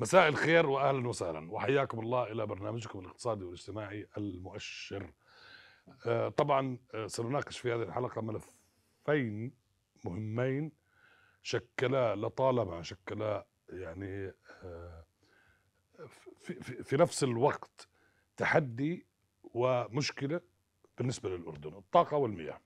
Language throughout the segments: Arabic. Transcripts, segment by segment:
مساء الخير واهلا وسهلا وحياكم الله الى برنامجكم الاقتصادي والاجتماعي المؤشر. آه، طبعا آه، سنناقش في هذه الحلقه ملفين مهمين شكلا لطالما شكلا يعني آه، في, في, في نفس الوقت تحدي ومشكله بالنسبه للاردن الطاقه والمياه.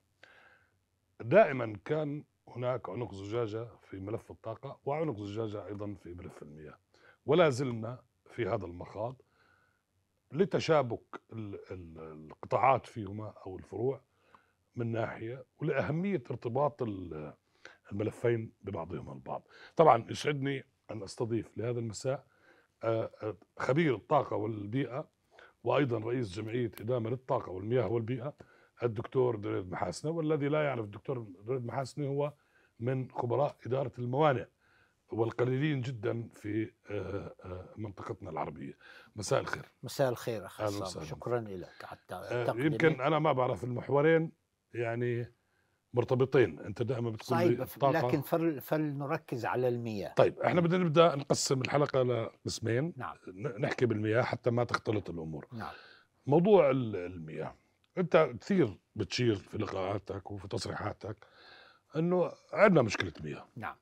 دائما كان هناك عنق زجاجه في ملف الطاقه وعنق زجاجه ايضا في ملف المياه. ولا زلنا في هذا المخاض لتشابك القطاعات فيهما او الفروع من ناحيه ولاهميه ارتباط الملفين ببعضهما البعض. طبعا يسعدني ان استضيف لهذا المساء آه، آه، خبير الطاقه والبيئه وايضا رئيس جمعيه ادامه للطاقه والمياه والبيئه الدكتور دريد محاسنه والذي لا يعرف الدكتور دريد محاسنه هو من خبراء اداره الموانئ والقليلين جدا في آه، آه، منطقتنا العربيه مساء الخير مساء الخير اخي شكرا لك حتى آه، يمكن انا ما بعرف المحورين يعني مرتبطين انت دائما بتقول طيب لي الطاقة. لكن فل فلنركز على المياه طيب احنا بدنا نبدا نقسم الحلقه لقسمين نعم. نحكي بالمياه حتى ما تختلط الامور نعم. موضوع المياه انت كثير بتشير في لقاءاتك وفي تصريحاتك انه عندنا مشكله مياه نعم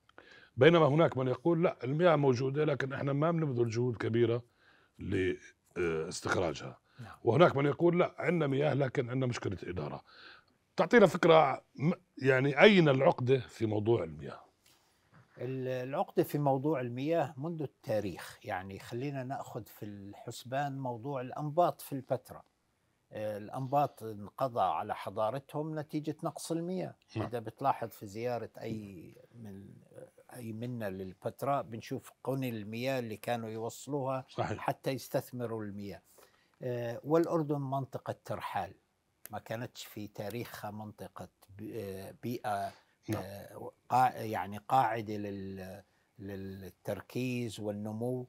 بينما هناك من يقول لا المياه موجودة لكن احنا ما بنبذل جهود كبيرة لاستخراجها نعم. وهناك من يقول لا عندنا مياه لكن عندنا مشكلة إدارة تعطينا فكرة يعني أين العقدة في موضوع المياه العقدة في موضوع المياه منذ التاريخ يعني خلينا نأخذ في الحسبان موضوع الأنباط في الفترة آه، الأنباط انقضى على حضارتهم نتيجة نقص المياه نعم. إذا بتلاحظ في زيارة أي من منا للبتراء بنشوف قني المياه اللي كانوا يوصلوها صحيح. حتى يستثمروا المياه آه، والأردن منطقة ترحال ما كانتش في تاريخها منطقة آه، بيئة نعم. آه، يعني قاعدة للتركيز والنمو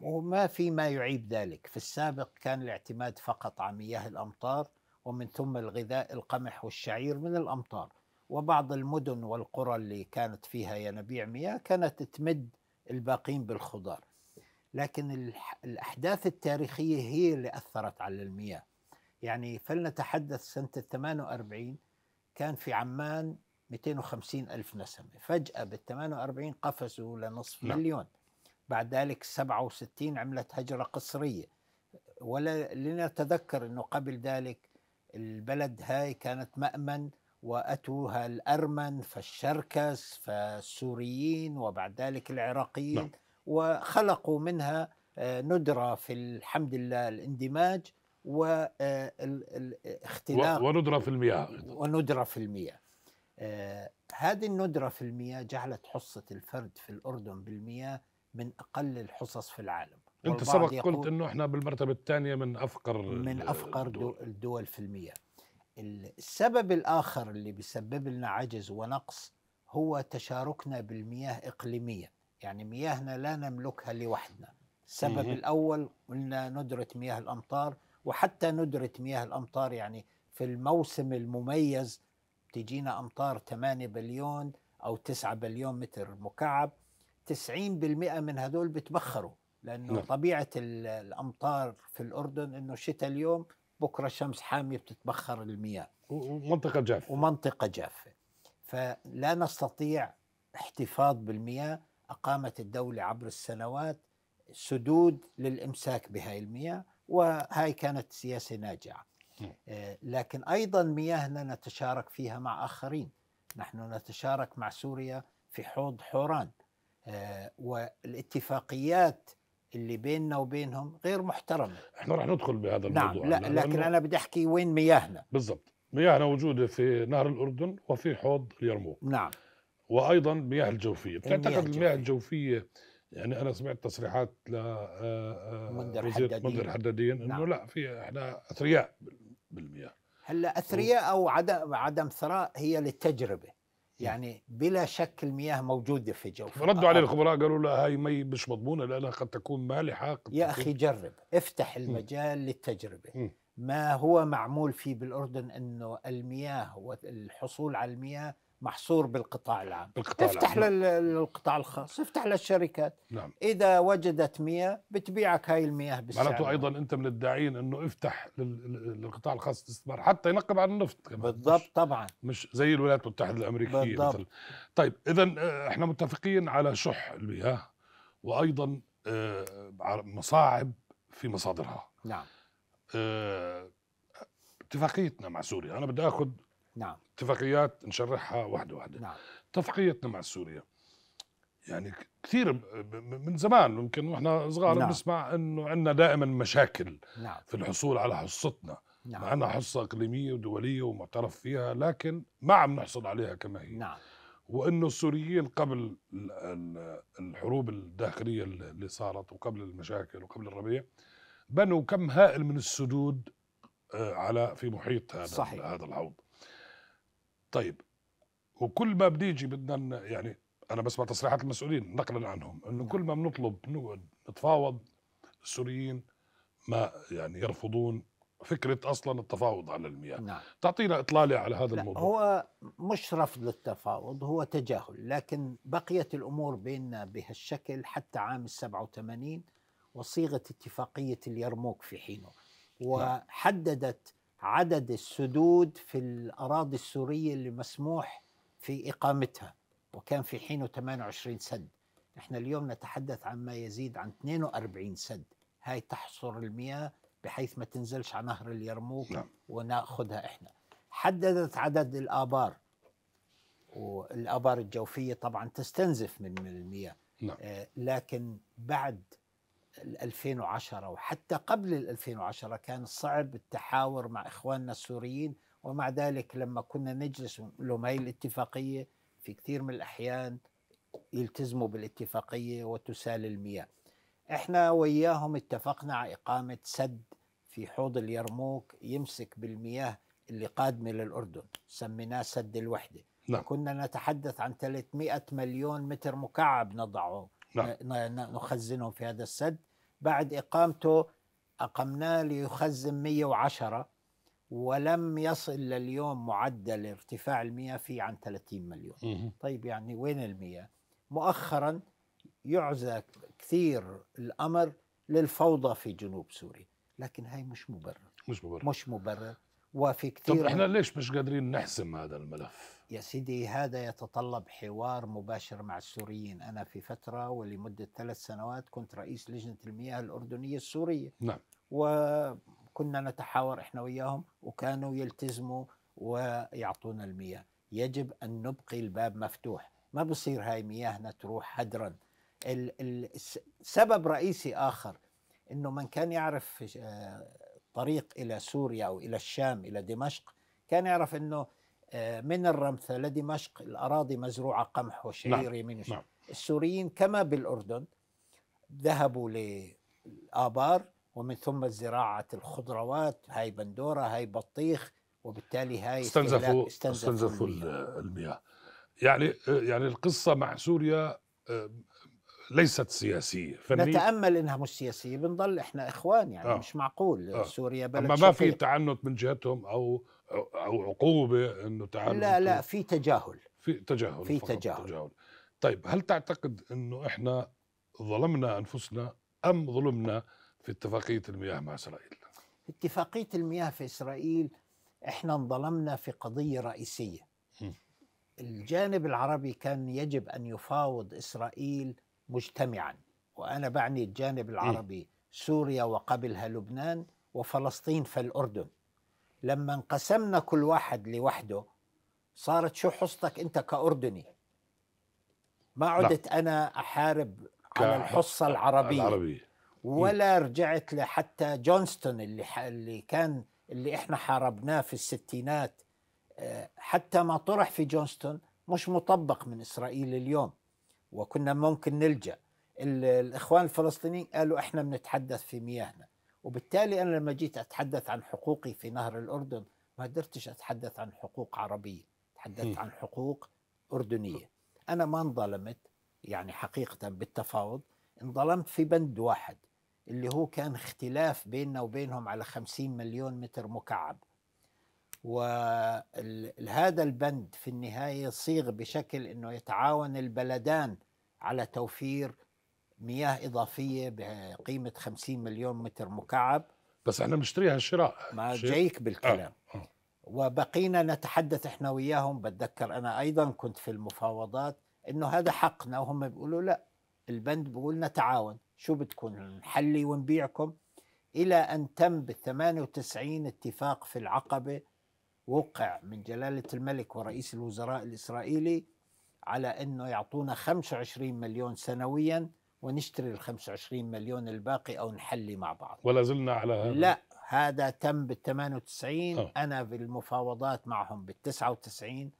وما في ما يعيب ذلك في السابق كان الاعتماد فقط على مياه الأمطار ومن ثم الغذاء القمح والشعير من الأمطار وبعض المدن والقرى اللي كانت فيها ينابيع مياه كانت تمد الباقين بالخضار لكن الأحداث التاريخية هي اللي أثرت على المياه يعني فلنتحدث سنة 48 كان في عمان 250 ألف نسمة فجأة بال 48 قفزوا لنصف لا. نعم. مليون بعد ذلك 67 عملت هجرة قصرية ولا لنتذكر أنه قبل ذلك البلد هاي كانت مأمن وأتوها الأرمن فالشركس فالسوريين وبعد ذلك العراقيين نعم. وخلقوا منها آه، ندرة في الحمد لله الاندماج والاختلاق آه، وندرة في المياه وندرة في المياه آه، هذه الندرة في المياه جعلت حصة الفرد في الأردن بالمياه من أقل الحصص في العالم أنت سبق قلت أنه إحنا بالمرتبة الثانية من أفقر من أفقر الدول, الدول في المياه السبب الآخر اللي بيسبب لنا عجز ونقص هو تشاركنا بالمياه إقليميا يعني مياهنا لا نملكها لوحدنا السبب الأول قلنا ندرة مياه الأمطار وحتى ندرة مياه الأمطار يعني في الموسم المميز تجينا أمطار 8 بليون أو 9 بليون متر مكعب 90% من هذول بتبخروا لأنه نعم. طبيعة الأمطار في الأردن أنه شتاء اليوم بكره شمس حاميه بتتبخر المياه ومنطقه جافه ومنطقه جافه فلا نستطيع احتفاظ بالمياه اقامت الدوله عبر السنوات سدود للامساك بهاي المياه وهاي كانت سياسه ناجعه آه، لكن ايضا مياهنا نتشارك فيها مع اخرين نحن نتشارك مع سوريا في حوض حوران آه، والاتفاقيات اللي بيننا وبينهم غير محترمة احنا رح ندخل بهذا نعم الموضوع لا لكن انا بدي احكي وين مياهنا بالضبط مياهنا موجودة في نهر الأردن وفي حوض اليرموك نعم وأيضا مياه الجوفية بتعتقد المياه الجوفية يعني أنا سمعت تصريحات ل آه، آه، منذر حدادين منذر حدادين إنه نعم. لا في احنا أثرياء بالمياه هلا أثرياء أو عدم عدم ثراء هي للتجربة نعم. يعني بلا شك المياه موجوده في جوف ردوا عليه الخبراء قالوا لا هاي مي مش مضمونه لانها قد تكون مالحه قد يا تكون... اخي جرب افتح المجال م. للتجربه م. ما هو معمول فيه بالاردن انه المياه والحصول على المياه محصور بالقطاع العام بالقطاع افتح العام. نعم. للقطاع الخاص افتح للشركات نعم. إذا وجدت مياه بتبيعك هاي المياه بالسعر معناته أيضا أنت من الداعين أنه افتح للقطاع الخاص الاستثمار حتى ينقب عن النفط كمان بالضبط طبعا مش زي الولايات المتحدة الأمريكية بالضبط. مثل. طيب إذا آه، احنا متفقين على شح المياه وأيضا آه، مصاعب في مصادرها نعم آه، اتفاقيتنا مع سوريا أنا بدي أخذ نعم اتفاقيات نشرحها واحدة واحدة نعم اتفاقيتنا مع سوريا يعني كثير من زمان ممكن واحنا صغار نعم. بنسمع انه عندنا دائما مشاكل نعم. في الحصول على حصتنا نعم. معنا حصه اقليميه ودوليه ومعترف فيها لكن ما عم نحصل عليها كما هي نعم. وانه السوريين قبل الحروب الداخليه اللي صارت وقبل المشاكل وقبل الربيع بنوا كم هائل من السدود آه، على في محيط هذا صحيح. هذا الحوض طيب وكل ما بنيجي بدنا يعني انا بسمع تصريحات المسؤولين نقلا عنهم انه كل ما بنطلب نقعد نتفاوض السوريين ما يعني يرفضون فكره اصلا التفاوض على المياه نعم. تعطينا اطلاله على هذا الموضوع هو مش رفض للتفاوض هو تجاهل لكن بقيت الامور بيننا بهالشكل حتى عام 87 وصيغه اتفاقيه اليرموك في حينه نعم. وحددت عدد السدود في الأراضي السورية اللي مسموح في إقامتها وكان في حينه 28 سد نحن اليوم نتحدث عن ما يزيد عن 42 سد هاي تحصر المياه بحيث ما تنزلش على نهر اليرموك نعم. وناخذها احنا حددت عدد الآبار والآبار الجوفية طبعا تستنزف من المياه نعم. آه لكن بعد 2010 وحتى قبل 2010 كان صعب التحاور مع إخواننا السوريين ومع ذلك لما كنا نجلس لهم هاي الاتفاقية في كثير من الأحيان يلتزموا بالاتفاقية وتسال المياه احنا وياهم اتفقنا على إقامة سد في حوض اليرموك يمسك بالمياه اللي قادمة للأردن سميناه سد الوحدة نعم. كنا نتحدث عن 300 مليون متر مكعب نضعه نعم. نخزنهم في هذا السد بعد إقامته أقمناه ليخزن 110 ولم يصل لليوم معدل ارتفاع المياه فيه عن 30 مليون مه. طيب يعني وين المياه مؤخرا يعزى كثير الأمر للفوضى في جنوب سوريا لكن هاي مش مبرر مش مبرر مش مبرر وفي كثير طب احنا ليش مش قادرين نحسم هذا الملف يا سيدي هذا يتطلب حوار مباشر مع السوريين أنا في فترة ولمدة ثلاث سنوات كنت رئيس لجنة المياه الأردنية السورية نعم وكنا نتحاور إحنا وياهم وكانوا يلتزموا ويعطونا المياه يجب أن نبقي الباب مفتوح ما بصير هاي مياهنا تروح هدرا سبب رئيسي آخر أنه من كان يعرف آه، طريق إلى سوريا أو إلى الشام إلى دمشق كان يعرف أنه آه، من الرمثة لدمشق الأراضي مزروعة قمح نعم، وشعير يمين نعم. نعم. السوريين كما بالأردن ذهبوا للآبار ومن ثم زراعة الخضروات هاي بندورة هاي بطيخ وبالتالي هاي استنزفوا استنزفوا, استنزفوا المياه. المياه يعني يعني القصة مع سوريا ليست سياسية فنية نتأمل إنها مش سياسية بنضل إحنا إخوان يعني آه. مش معقول آه. سوريا بلد أما ما في تعنت من جهتهم أو او عقوبه انه تعالوا لا لا في تجاهل في تجاهل في تجاهل. تجاهل طيب هل تعتقد انه احنا ظلمنا انفسنا ام ظلمنا في اتفاقيه المياه مع اسرائيل؟ اتفاقيه المياه في اسرائيل احنا انظلمنا في قضيه رئيسيه. الجانب العربي كان يجب ان يفاوض اسرائيل مجتمعا وانا بعني الجانب العربي سوريا وقبلها لبنان وفلسطين فالاردن. لما انقسمنا كل واحد لوحده صارت شو حصتك انت كاردني ما عدت لا. انا احارب على الحصه العربيه العربية. ولا رجعت لحتى جونستون اللي ح... اللي كان اللي احنا حاربناه في الستينات آه، حتى ما طرح في جونستون مش مطبق من اسرائيل اليوم وكنا ممكن نلجا الاخوان الفلسطينيين قالوا احنا بنتحدث في مياهنا وبالتالي أنا لما جيت أتحدث عن حقوقي في نهر الأردن ما قدرتش أتحدث عن حقوق عربية تحدثت عن حقوق أردنية أنا ما انظلمت يعني حقيقة بالتفاوض انظلمت في بند واحد اللي هو كان اختلاف بيننا وبينهم على 50 مليون متر مكعب وهذا البند في النهاية صيغ بشكل أنه يتعاون البلدان على توفير مياه اضافيه بقيمه 50 مليون متر مكعب بس احنا بنشتريها شراء ما جايك بالكلام آه. آه. وبقينا نتحدث احنا وياهم بتذكر انا ايضا كنت في المفاوضات انه هذا حقنا وهم بيقولوا لا البند بيقول نتعاون شو بتكون نحلي ونبيعكم الى ان تم بال 98 اتفاق في العقبه وقع من جلاله الملك ورئيس الوزراء الاسرائيلي على انه يعطونا 25 مليون سنويا ونشتري ال 25 مليون الباقي او نحلي مع بعض ولا زلنا على هذا لا هذا تم بال 98 أوه. انا في المفاوضات معهم بال 99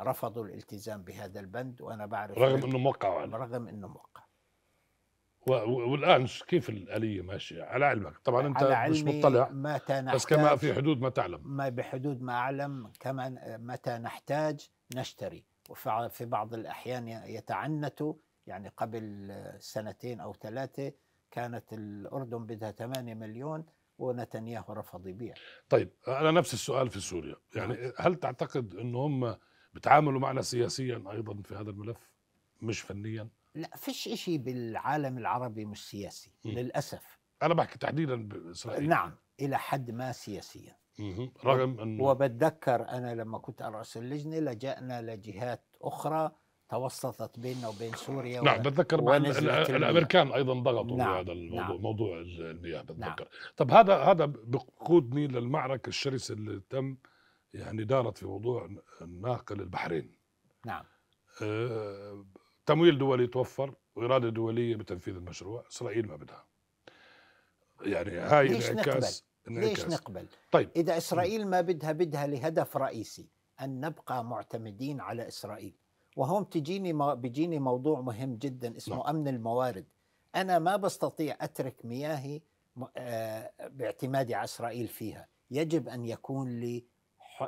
رفضوا الالتزام بهذا البند وانا بعرف رغم انه موقع يعني. رغم انه موقع والان كيف الاليه ماشيه على علمك طبعا انت على مش مطلع متى نحتاج بس كما في حدود ما تعلم ما بحدود ما اعلم كما متى نحتاج نشتري وفي بعض الاحيان يتعنتوا يعني قبل سنتين أو ثلاثة كانت الأردن بدها 8 مليون ونتنياهو رفض يبيع طيب أنا نفس السؤال في سوريا يعني هل تعتقد أن هم بتعاملوا معنا سياسيا أيضا في هذا الملف مش فنيا لا فيش إشي بالعالم العربي مش سياسي م. للأسف أنا بحكي تحديدا بإسرائيل نعم إلى حد ما سياسيا رغم أنه وبتذكر أنا لما كنت أرأس اللجنة لجأنا لجهات أخرى توسطت بيننا وبين سوريا نعم بتذكر الامريكان ايضا ضغطوا نعم. بهذا الموضوع نعم. موضوع المياه نعم. بتذكر نعم. طب هذا هذا بقودني للمعركه الشرسه اللي تم يعني دارت في موضوع الناقل البحرين نعم آه تمويل دولي توفر واراده دوليه بتنفيذ المشروع اسرائيل ما بدها يعني هاي ليش انعكاس نقبل؟ ليش ليش نقبل طيب اذا اسرائيل ما بدها بدها لهدف رئيسي ان نبقى معتمدين على اسرائيل وهون بتجيني بيجيني موضوع مهم جدا اسمه نعم. امن الموارد انا ما بستطيع اترك مياهي آه، باعتمادي على اسرائيل فيها يجب ان يكون لي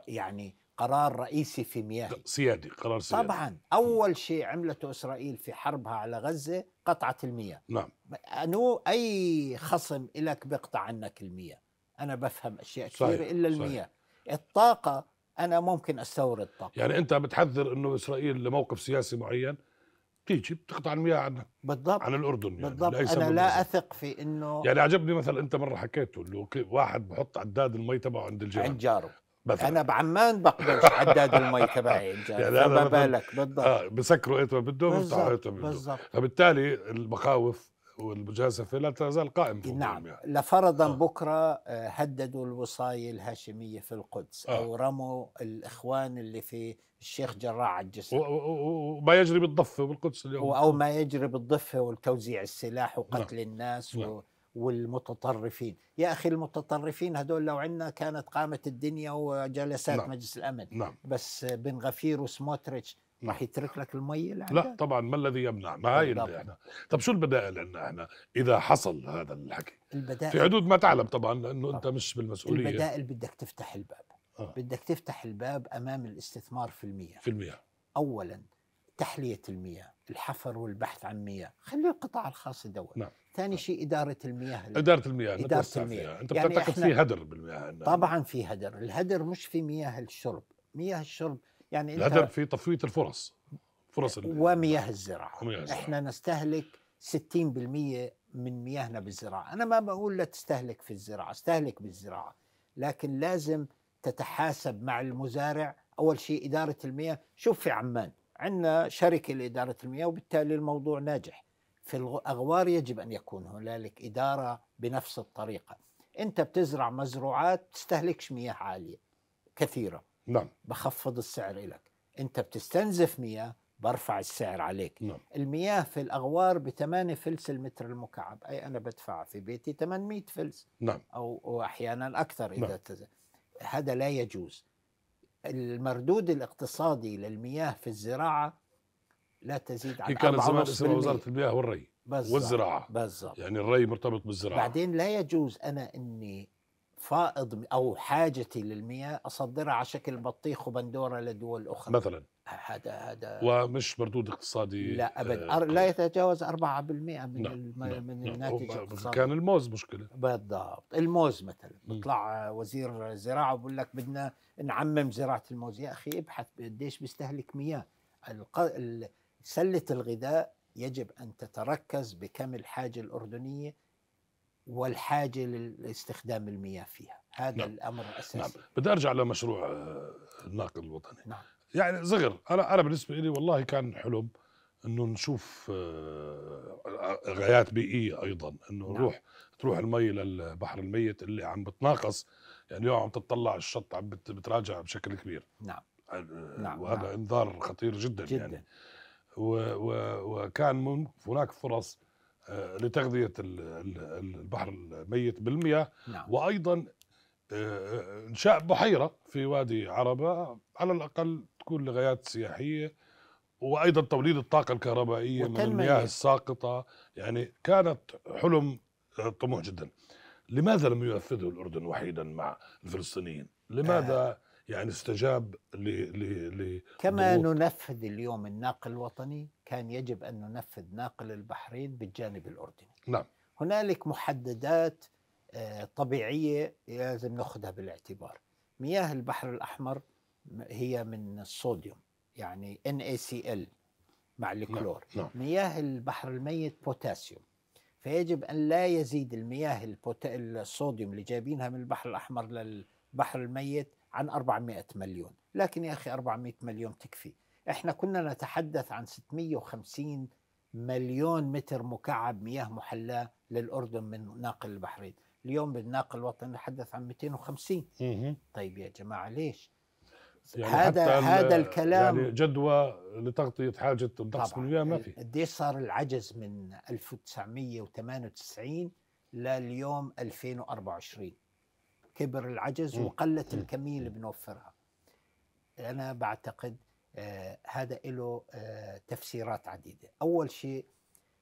يعني قرار رئيسي في مياهي سيادي قرار سيادي طبعا أول شيء عملته إسرائيل في حربها على غزة قطعة المياه نعم أنو أي خصم لك بيقطع عنك المياه أنا بفهم أشياء كثيرة إلا المياه صحيح. الطاقة انا ممكن استورد طاقه يعني انت بتحذر انه اسرائيل لموقف سياسي معين بتيجي بتقطع المياه عن بالضبط عن الاردن يعني بالضبط انا لا اثق في انه يعني عجبني مثل انت مره حكيته انه واحد بحط عداد المي تبعه عند الجار عند جاره مثلا. انا بعمان بقدرش عداد المي تبعي الجار يعني فما بالك بالضبط آه بسكروا ايش ما بدهم بيفتحوا ما بدهم فبالتالي المخاوف والمجازفه لا تزال قائمه نعم يعني. لفرضا آه. بكره آه، هددوا الوصايه الهاشميه في القدس آه. او رموا الاخوان اللي في الشيخ جراح على الجسر وما يجري بالضفه والقدس اليوم او ما يجري بالضفه والتوزيع السلاح وقتل نعم. الناس نعم. و... والمتطرفين يا أخي المتطرفين هدول لو عندنا كانت قامت الدنيا وجلسات نعم. مجلس الأمن نعم. بس بن غفير وسموتريتش راح يترك لك المي لا طبعا ما الذي يمنع ما هي احنا طب شو البدائل عندنا احنا اذا حصل هذا الحكي البدائل في حدود ما تعلم طبعا لانه انت آه. مش بالمسؤوليه البدائل بدك تفتح الباب آه. بدك تفتح الباب امام الاستثمار في المياه في المياه اولا تحليه المياه الحفر والبحث عن مياه خلي القطاع الخاص يدور نعم. ثاني نعم. شيء إدارة المياه إدارة المياه إدارة المياه أنت يعني بتعتقد في هدر بالمياه طبعا في هدر الهدر مش في مياه الشرب مياه الشرب يعني الهدف في تفويت الفرص فرص ومياه الزراعه ومياه الزراعة. احنا نستهلك 60% من مياهنا بالزراعه انا ما بقول لا تستهلك في الزراعه استهلك بالزراعه لكن لازم تتحاسب مع المزارع اول شيء اداره المياه شوف في عمان عندنا شركه لاداره المياه وبالتالي الموضوع ناجح في الاغوار يجب ان يكون هنالك اداره بنفس الطريقه انت بتزرع مزروعات تستهلكش مياه عاليه كثيره نعم بخفض السعر لك انت بتستنزف مياه برفع السعر عليك نعم. المياه في الأغوار ب 8 فلس المتر المكعب أي أنا بدفع في بيتي 800 فلس نعم. أو, أحيانا أكثر إذا نعم. تز... هذا لا يجوز المردود الاقتصادي للمياه في الزراعة لا تزيد عن كان كانت زمان اسمها وزارة المياه والري بالزبط. والزراعة بالزبط. يعني الري مرتبط بالزراعة بعدين لا يجوز أنا أني فائض او حاجتي للمياه اصدرها على شكل بطيخ وبندوره لدول اخرى مثلا هذا هذا ومش مردود اقتصادي لا ابدا آه لا آه. يتجاوز 4% من نعم نعم من نعم. الناتج نعم الاقتصادي كان الموز مشكله بالضبط الموز مثلا بيطلع وزير زراعه بقول لك بدنا نعمم زراعه الموز يا اخي ابحث قديش بيستهلك مياه الق... سله الغذاء يجب ان تتركز بكم الحاجه الاردنيه والحاجه لاستخدام المياه فيها هذا نعم. الامر الاساسي نعم. بدي ارجع لمشروع آه، الناقل الوطني نعم. يعني صغر انا انا بالنسبه لي والله كان حلم انه نشوف آه، غايات بيئيه ايضا انه نعم. نروح تروح المي للبحر الميت اللي عم بتناقص يعني اليوم عم تطلع الشط عم بتراجع بشكل كبير نعم آه، نعم،, نعم وهذا نعم. انذار خطير جدا, يعني. جدا. يعني و و وكان هناك فرص آه، لتغذيه البحر الميت بالمياه نعم. وايضا آه، آه، انشاء بحيره في وادي عربه على الاقل تكون لغايات سياحيه وايضا توليد الطاقه الكهربائيه من المياه الساقطه يعني كانت حلم طموح جدا لماذا لم ينفذه الاردن وحيدا مع الفلسطينيين لماذا آه. يعني استجاب ل ل كما ننفذ اليوم الناقل الوطني كان يجب ان ننفذ ناقل البحرين بالجانب الاردني نعم هنالك محددات آه، طبيعيه لازم ناخذها بالاعتبار مياه البحر الاحمر هي من الصوديوم يعني NaCl مع نعم، الكلور نعم. نعم. مياه البحر الميت بوتاسيوم فيجب ان لا يزيد المياه الصوديوم اللي جايبينها من البحر الاحمر للبحر الميت عن 400 مليون لكن يا أخي 400 مليون تكفي إحنا كنا نتحدث عن 650 مليون متر مكعب مياه محلاة للأردن من ناقل البحرين اليوم بالناقل الوطني نتحدث عن 250 طيب يا جماعة ليش يعني هذا هذا الكلام يعني جدوى لتغطيه حاجه الضغط بالمياه ما في قديش صار العجز من 1998 لليوم 2024 كبر العجز وقلت الكمية اللي بنوفرها أنا بعتقد آه هذا له آه تفسيرات عديدة أول شيء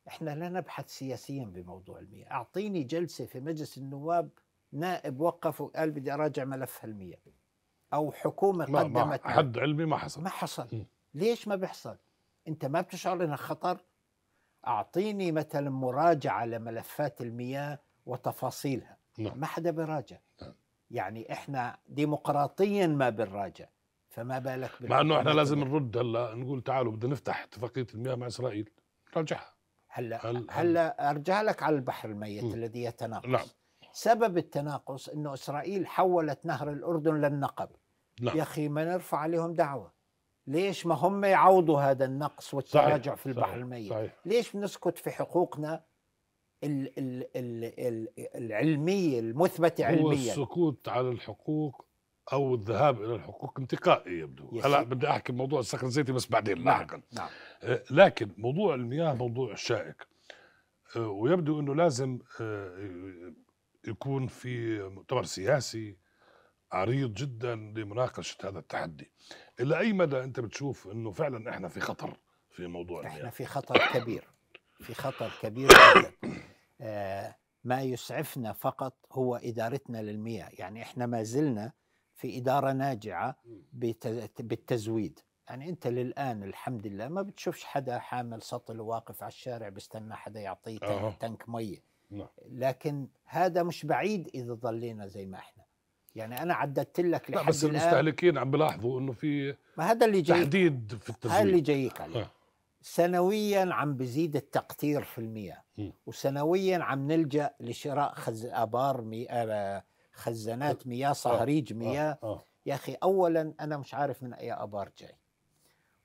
إحنا لا نبحث سياسيا بموضوع المياه أعطيني جلسة في مجلس النواب نائب وقف وقال بدي أراجع ملف المياه أو حكومة ما قدمت ما حد علمي ما حصل ما حصل م. ليش ما بيحصل أنت ما بتشعر إنها خطر أعطيني مثلا مراجعة لملفات المياه وتفاصيلها نعم. ما حدا بيراجع نعم. يعني احنا ديمقراطيا ما بنراجع فما بالك مع انه احنا لازم نرد هلا نقول تعالوا بدنا نفتح اتفاقيه المياه مع اسرائيل نرجعها هلا هلا هل ارجع لك على البحر الميت م. الذي يتناقص نعم. سبب التناقص انه اسرائيل حولت نهر الاردن للنقب نعم. يا اخي ما نرفع عليهم دعوه ليش ما هم يعوضوا هذا النقص والتراجع صحيح. في البحر الميت صحيح. ليش بنسكت في حقوقنا ال ال ال العلمية المثبتة علميا هو السكوت على الحقوق أو الذهاب إلى الحقوق انتقائي يبدو هلا بدي أحكي بموضوع الصخر الزيتي بس بعدين نعم. لاحقا نعم. آه، لكن موضوع المياه موضوع شائك آه، ويبدو أنه لازم آه، يكون في مؤتمر سياسي عريض جدا لمناقشة هذا التحدي إلى أي مدى أنت بتشوف أنه فعلا إحنا في خطر في موضوع احنا المياه. في خطر كبير في خطر كبير جدا آه، ما يسعفنا فقط هو ادارتنا للمياه، يعني احنا ما زلنا في اداره ناجعه بالتزويد، يعني انت للان الحمد لله ما بتشوفش حدا حامل سطل وواقف على الشارع بيستنى حدا يعطيه أه. تنك ميه. نعم. لكن هذا مش بعيد اذا ضلينا زي ما احنا. يعني انا عددت لك لحد لا بس الآن المستهلكين عم بلاحظوا انه في ما هذا اللي جايك تحديد في التزويد هذا اللي جايك عليه آه. سنويا عم بزيد التقطير في المياه وسنويا عم نلجا لشراء خز ابار مي... آه، خزانات آه، مياه آه، صهريج مياه يا اخي اولا انا مش عارف من اي ابار جاي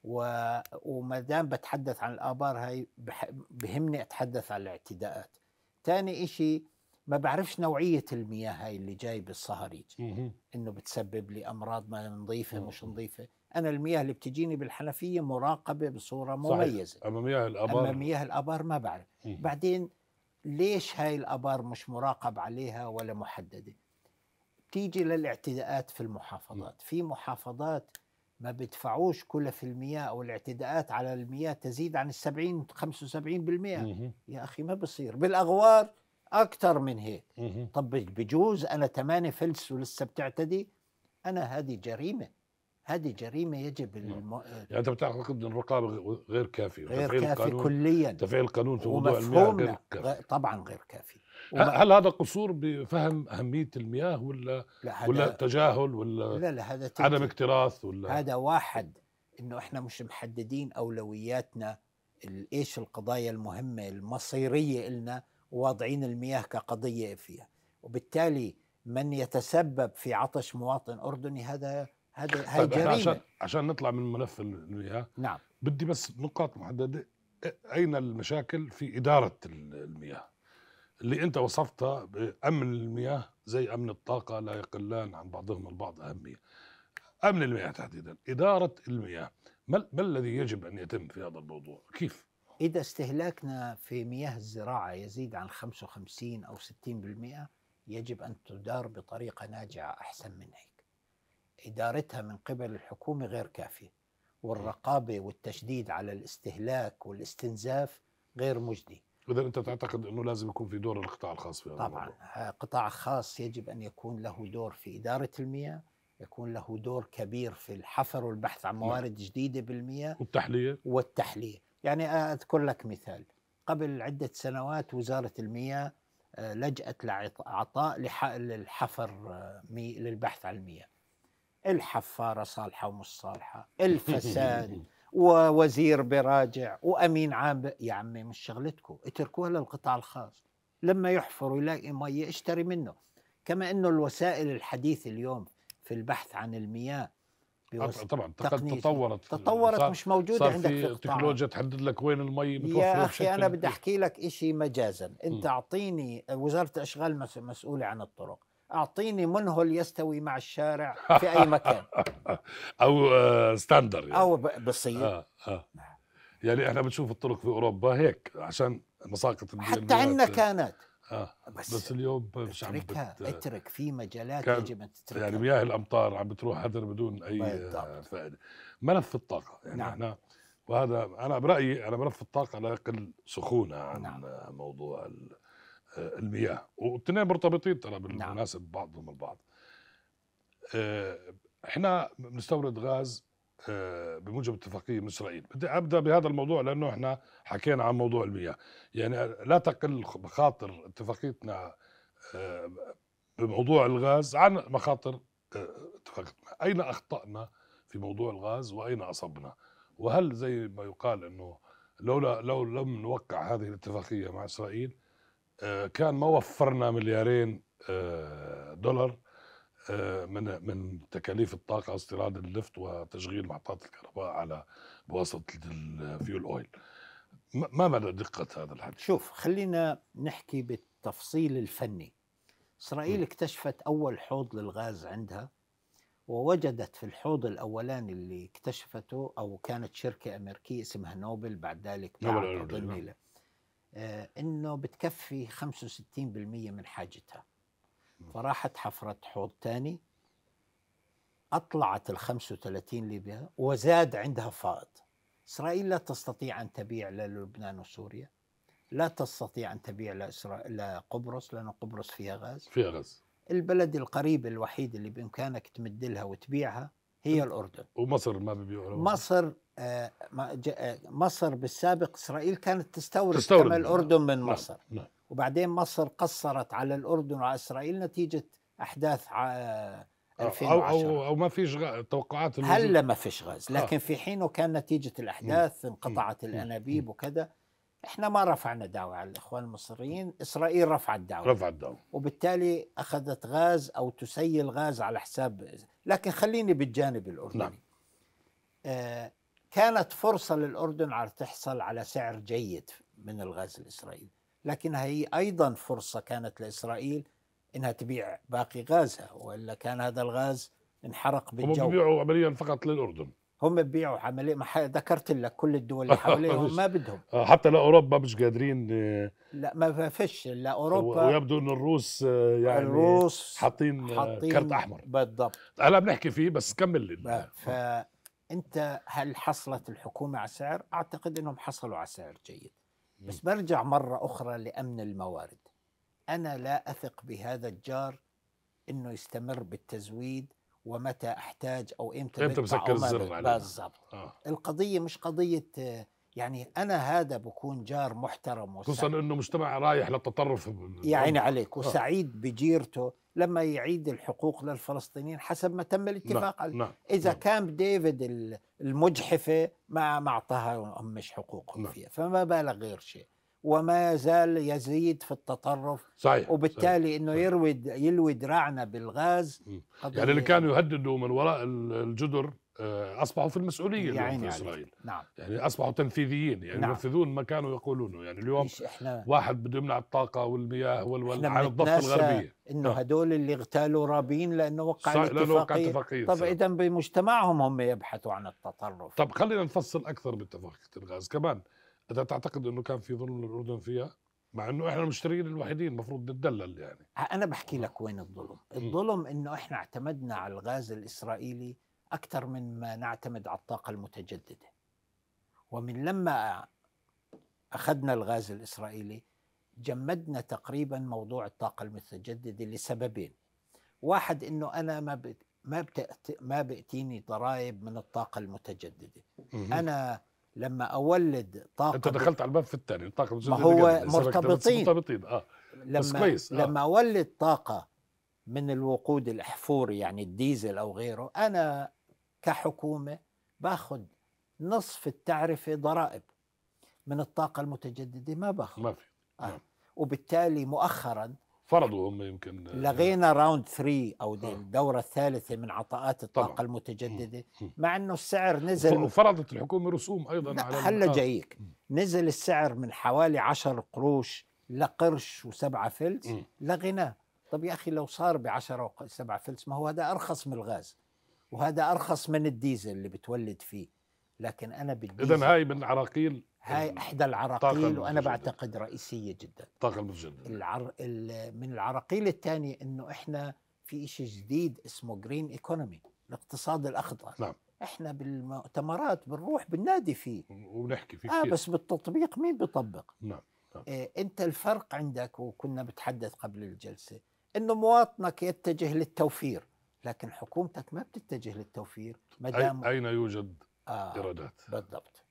و... وما دام بتحدث عن الابار هاي بح... بهمني اتحدث عن الاعتداءات ثاني إشي ما بعرفش نوعية المياه هاي اللي جاي بالصهاريج إنه بتسبب لي أمراض ما نظيفة مش نظيفة انا المياه اللي بتجيني بالحنفيه مراقبه بصوره مميزه صحيح. اما مياه الابار اما مياه الابار ما بعرف إيه. بعدين ليش هاي الابار مش مراقب عليها ولا محدده تيجي للاعتداءات في المحافظات في محافظات ما بدفعوش كلف المياه او الاعتداءات على المياه تزيد عن ال 70 75% يا اخي ما بصير بالاغوار اكثر من هيك طب بجوز انا 8 فلس ولسه بتعتدي انا هذه جريمه هذه جريمه يجب نعم. الم... يعني انت بتعتقد ان الرقابه غير كافيه غير كافي كليا تفعيل القانون في موضوع المياه غير كافي طبعا غير كافي هل هذا قصور بفهم اهميه المياه ولا لا ولا تجاهل ولا لا لا هذا تجد. عدم اكتراث ولا هذا واحد انه احنا مش محددين اولوياتنا ايش القضايا المهمه المصيريه لنا وواضعين المياه كقضيه فيها وبالتالي من يتسبب في عطش مواطن اردني هذا هذا هاي طيب، جريمه عشان, عشان نطلع من ملف المياه نعم بدي بس نقاط محدده اين المشاكل في اداره المياه اللي انت وصفتها بامن المياه زي امن الطاقه لا يقلان عن بعضهما البعض اهميه امن المياه تحديدا اداره المياه ما, ما الذي يجب ان يتم في هذا الموضوع كيف اذا استهلاكنا في مياه الزراعه يزيد عن 55 او 60% يجب ان تدار بطريقه ناجعه احسن من هيك ادارتها من قبل الحكومه غير كافيه والرقابه والتشديد على الاستهلاك والاستنزاف غير مجدي اذا انت تعتقد انه لازم يكون في دور القطاع الخاص في هذا طبعا قطاع خاص يجب ان يكون له دور في اداره المياه يكون له دور كبير في الحفر والبحث عن نعم. موارد م. جديده بالمياه والتحليه والتحليه يعني اذكر لك مثال قبل عده سنوات وزاره المياه آه، لجأت لعطاء للحفر آه، للبحث عن المياه الحفاره صالحه ومش صالحه الفساد ووزير براجع وامين عام يا عمي مش شغلتكم اتركوها للقطاع الخاص لما يحفر يلاقي ميه اشتري منه كما انه الوسائل الحديثه اليوم في البحث عن المياه طبعا تطورت تطورت مش موجوده صار عندك في القطاع. تكنولوجيا تحدد لك وين المي يا اخي انا بدي احكي لك شيء مجازا انت اعطيني وزاره الاشغال مسؤوله عن الطرق اعطيني منهل يستوي مع الشارع في اي مكان او ستاندر آه، يعني. او بصير آه آه. يعني احنا بنشوف الطرق في اوروبا هيك عشان مساقط حتى عندنا كانت آه. بس, بس اليوم مش عم اتركها بت... اترك في مجالات يجب ان تتركها يعني مياه الامطار عم بتروح هدر بدون اي آه، فائده ملف الطاقه يعني نعم. احنا وهذا انا برايي انا ملف الطاقه لا يقل سخونه عن نعم. موضوع ال... المياه والاثنين مرتبطين ترى بالمناسبه نعم. بعضهم البعض آه، احنا بنستورد غاز آه، بموجب اتفاقيه من اسرائيل بدي ابدا بهذا الموضوع لانه احنا حكينا عن موضوع المياه يعني لا تقل مخاطر اتفاقيتنا آه، بموضوع الغاز عن مخاطر اتفاقيتنا اين اخطانا في موضوع الغاز واين اصبنا وهل زي ما يقال انه لولا لو لم نوقع هذه الاتفاقيه مع اسرائيل آه، كان ما وفرنا مليارين آه، دولار آه، من من تكاليف الطاقه استيراد اللفت وتشغيل محطات الكهرباء على بواسطه الفيول اويل ما مدى دقه هذا الحديث شوف خلينا نحكي بالتفصيل الفني اسرائيل اكتشفت اول حوض للغاز عندها ووجدت في الحوض الاولاني اللي اكتشفته او كانت شركه امريكيه اسمها نوبل بعد ذلك نوبل آه، انه بتكفي 65% من حاجتها فراحت حفرت حوض ثاني اطلعت ال 35 ليبيا وزاد عندها فائض اسرائيل لا تستطيع ان تبيع للبنان وسوريا لا تستطيع ان تبيع لاسرائيل لقبرص لان قبرص فيها غاز فيها غاز البلد القريب الوحيد اللي بامكانك تمد لها وتبيعها هي الأردن ومصر ما بيبيعوا مصر آه،, آه مصر بالسابق إسرائيل كانت تستورد, تستورد كما الأردن من نعم، مصر نعم،, نعم. وبعدين مصر قصرت على الأردن وعلى إسرائيل نتيجة أحداث 2010 آه، أو, أو, أو ما فيش توقعات هلا ما فيش غاز لكن آه. في حينه كان نتيجة الأحداث انقطعت الأنابيب وكذا احنا ما رفعنا دعوه على الاخوان المصريين، اسرائيل رفعت دعوه رفعت دعوه وبالتالي اخذت غاز او تسيل غاز على حساب لكن خليني بالجانب الاردني نعم. آه كانت فرصه للاردن على تحصل على سعر جيد من الغاز الاسرائيلي، لكنها هي ايضا فرصه كانت لاسرائيل انها تبيع باقي غازها والا كان هذا الغاز انحرق بالجو هم بيبيعوا عمليا فقط للاردن هم بيبيعوا عمليه ما ذكرت لك كل الدول اللي حواليهم ما بدهم آه، حتى لا اوروبا مش قادرين آه، لا ما فيش لا اوروبا ويبدو ان الروس آه، يعني الروس حاطين, كارت احمر بالضبط هلا بنحكي فيه بس كمل فانت هل حصلت الحكومه على سعر؟ اعتقد انهم حصلوا على سعر جيد بس برجع مره اخرى لامن الموارد انا لا اثق بهذا الجار انه يستمر بالتزويد ومتى احتاج او امتى امتى بسكر الزر بالضبط آه. القضيه مش قضيه يعني انا هذا بكون جار محترم خصوصا انه مجتمع رايح للتطرف يا عيني عليك آه. وسعيد بجيرته لما يعيد الحقوق للفلسطينيين حسب ما تم الاتفاق نعم. نعم. اذا نعم. كامب ديفيد المجحفه ما ما اعطاها مش حقوقهم نعم. فيها فما بالك غير شيء وما زال يزيد في التطرف صحيح وبالتالي صحيح. انه يروي يلوي دراعنا بالغاز يعني اللي كانوا يهددوا من وراء الجدر آه، اصبحوا في المسؤوليه يعني في اسرائيل نعم. يعني اصبحوا تنفيذيين يعني نعم. ينفذون ما كانوا يقولونه يعني اليوم إحنا واحد بده يمنع الطاقه والمياه وال عن الضفه الغربيه انه آه. هدول اللي اغتالوا رابين لانه وقع اتفاقية الاتفاقيه لأنه وقع اتفاقية طب اذا بمجتمعهم هم يبحثوا عن التطرف طب خلينا نفصل اكثر باتفاقيه الغاز كمان انت تعتقد انه كان في ظلم للاردن فيها؟ مع انه احنا المشترين الوحيدين المفروض نتدلل يعني انا بحكي نعم. لك وين الظلم، الظلم انه احنا اعتمدنا على الغاز الاسرائيلي اكثر من ما نعتمد على الطاقه المتجدده. ومن لما اخذنا الغاز الاسرائيلي جمدنا تقريبا موضوع الطاقه المتجدده لسببين. واحد انه انا ما ما ما بأتيني ضرائب من الطاقة المتجددة أنا لما اولد طاقه انت دخلت على الباب في الثاني الطاقه ما هو مرتبطين مرتبطين اه لما بس كويس. آه. لما اولد طاقه من الوقود الاحفوري يعني الديزل او غيره انا كحكومه باخذ نصف التعرفه ضرائب من الطاقه المتجدده ما باخذ ما في آه. نعم. وبالتالي مؤخرا فرضوا هم يمكن لغينا آه. راوند 3 او آه. الدوره الثالثه من عطاءات الطاقه طبعا. المتجدده مع انه السعر نزل وفرضت الحكومه رسوم ايضا على هلا جايك نزل السعر من حوالي 10 قروش لقرش وسبعة فلس لغيناه طب يا اخي لو صار ب 10 و7 فلس ما هو هذا ارخص من الغاز وهذا ارخص من الديزل اللي بتولد فيه لكن انا بالديزل اذا هاي من عراقيل هاي احدى العراقيل وانا بعتقد رئيسيه جدا الطاقه المتجدده العر... من العراقيل الثانيه انه احنا في شيء جديد اسمه جرين ايكونومي الاقتصاد الاخضر نعم احنا بالمؤتمرات بنروح بالنادي فيه وبنحكي فيه اه بس بالتطبيق مين بيطبق نعم, نعم. إيه انت الفرق عندك وكنا بتحدث قبل الجلسه انه مواطنك يتجه للتوفير لكن حكومتك ما بتتجه للتوفير ما دام اين يوجد آه ايرادات بالضبط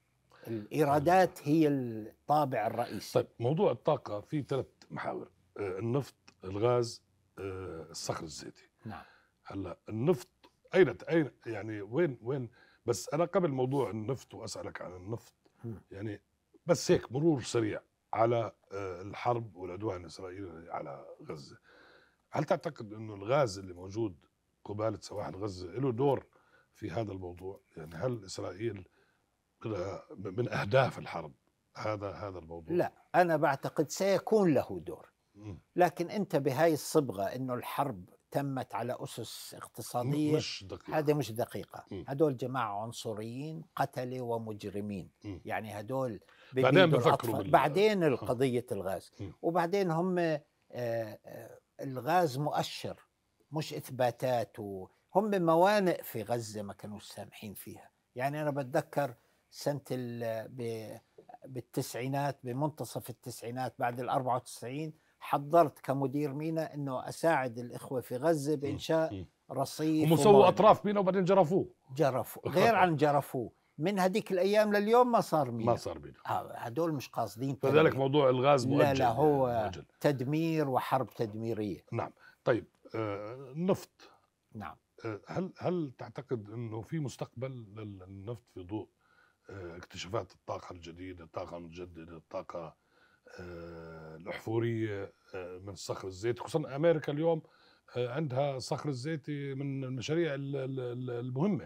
الايرادات هي الطابع الرئيسي طيب موضوع الطاقه في ثلاث محاور آه، النفط الغاز آه، الصخر الزيتي نعم هلا النفط اين اين يعني وين وين بس انا قبل موضوع النفط واسالك عن النفط يعني بس هيك مرور سريع على آه، الحرب والعدوان الاسرائيلي على غزه هل تعتقد انه الغاز اللي موجود قباله سواحل غزه له دور في هذا الموضوع يعني هل اسرائيل من اهداف الحرب هذا هذا الموضوع لا انا بعتقد سيكون له دور لكن انت بهاي الصبغه انه الحرب تمت على اسس اقتصاديه مش دقيقة. هذا مش دقيقه هذول هدول جماعه عنصريين قتله ومجرمين م. يعني هدول بعدين بفكروا بال... بعدين القضيه الغاز م. وبعدين هم آه، آه، الغاز مؤشر مش اثباتات و... هم موانئ في غزه ما كانوش سامحين فيها يعني انا بتذكر سنه بالتسعينات بمنتصف التسعينات بعد ال 94 حضرت كمدير مينا انه اساعد الاخوه في غزه إيه، بانشاء إيه. رصيف ومسووا اطراف مينا وبعدين جرفوه جرفوه غير عن جرفوه من هذيك الايام لليوم ما صار مينا ما صار مينا هدول مش قاصدين فذلك موضوع الغاز مؤجل لا لا يعني، هو مؤجل. تدمير وحرب تدميريه نعم طيب النفط آه، نعم آه، هل هل تعتقد انه في مستقبل للنفط في ضوء آه، اكتشافات الطاقة الجديدة الطاقة المتجددة الطاقة آه، الأحفورية آه، من الصخر الزيتي خصوصا أمريكا اليوم عندها الصخر الزيتي من المشاريع المهمة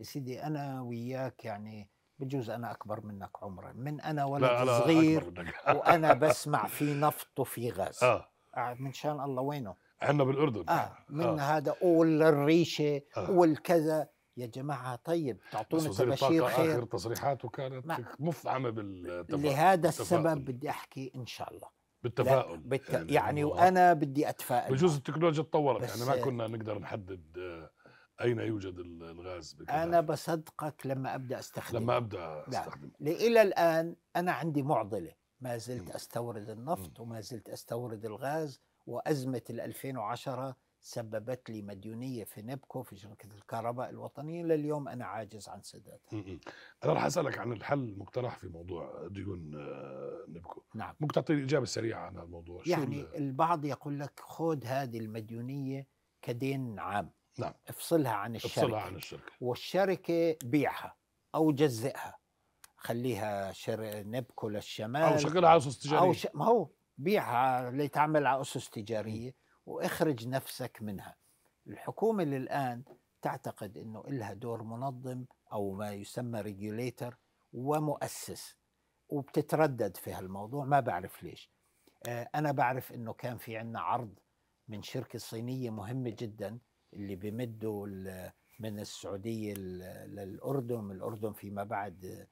يا سيدي أنا وياك يعني بجوز انا اكبر منك عمرا من انا ولد لا أنا صغير وانا بسمع في نفط وفي غاز آه. من شان الله وينه احنا بالاردن اه من آه. هذا والريشه آه. والكذا يا جماعه طيب تعطونا تبشير خير اخر تصريحاته كانت مفعمه بالتفاؤل لهذا السبب بدي احكي ان شاء الله بالتفاؤل بالت... يعني, يعني وانا بدي اتفائل بجوز التكنولوجيا تطورت يعني ما كنا نقدر نحدد آه، اين يوجد الغاز بكذا. انا بصدقك لما ابدا استخدم لما ابدا نعم. استخدمه الى الان انا عندي معضله ما زلت استورد النفط وما زلت استورد الغاز وازمه ال 2010 سببت لي مديونية في نبكو في شركة الكهرباء الوطنية لليوم أنا عاجز عن سدادها أنا راح أسألك عن الحل المقترح في موضوع ديون آه، نبكو نعم ممكن تعطي الإجابة السريعة عن الموضوع يعني شو البعض يقول لك خذ هذه المديونية كدين عام نعم افصلها عن الشركة افصلها عن الشركة والشركة بيعها أو جزئها خليها شر... نبكو للشمال أو شغلها على أسس تجارية أو ش... ما هو بيعها لتعمل على أسس تجارية م. واخرج نفسك منها الحكومة اللي الآن تعتقد أنه إلها دور منظم أو ما يسمى ريجوليتر ومؤسس وبتتردد في هالموضوع ما بعرف ليش آه، أنا بعرف أنه كان في عنا عرض من شركة صينية مهمة جدا اللي بمدوا من السعودية للأردن من الأردن فيما بعد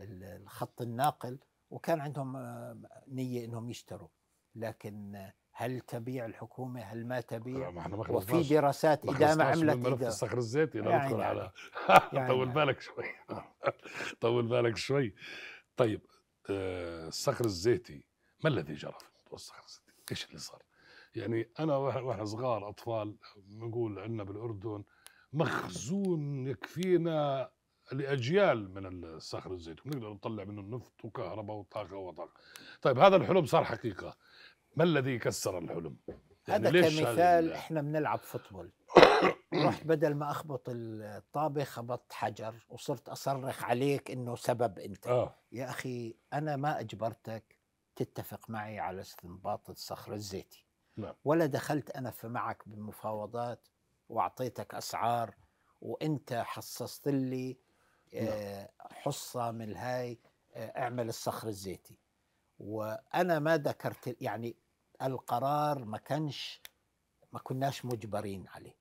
الخط الناقل وكان عندهم آه، نية أنهم يشتروا لكن هل تبيع الحكومه هل ما تبيع وفي دراسات ادامه عملت من ملف الصخر الزيتي يعني ندخل يعني على يعني طول يعني بالك شوي طول بالك شوي طيب آه، الصخر الزيتي ما الذي جرى في الصخر الزيتي؟ ايش اللي صار؟ يعني انا واحنا صغار اطفال بنقول عندنا بالاردن مخزون يكفينا لاجيال من الصخر الزيتي بنقدر نطلع منه النفط وكهرباء وطاقه وطاقه طيب هذا الحلم صار حقيقه ما الذي كسر الحلم؟ يعني هذا كمثال احنا بنلعب فوتبول رحت بدل ما اخبط الطابه خبطت حجر وصرت اصرخ عليك انه سبب انت آه. يا اخي انا ما اجبرتك تتفق معي على استنباط الصخر الزيتي نعم. ولا دخلت انا في معك بالمفاوضات واعطيتك اسعار وانت حصصت لي آه، نعم. حصه من هاي آه، اعمل الصخر الزيتي وانا ما ذكرت يعني القرار ما كانش ما كناش مجبرين عليه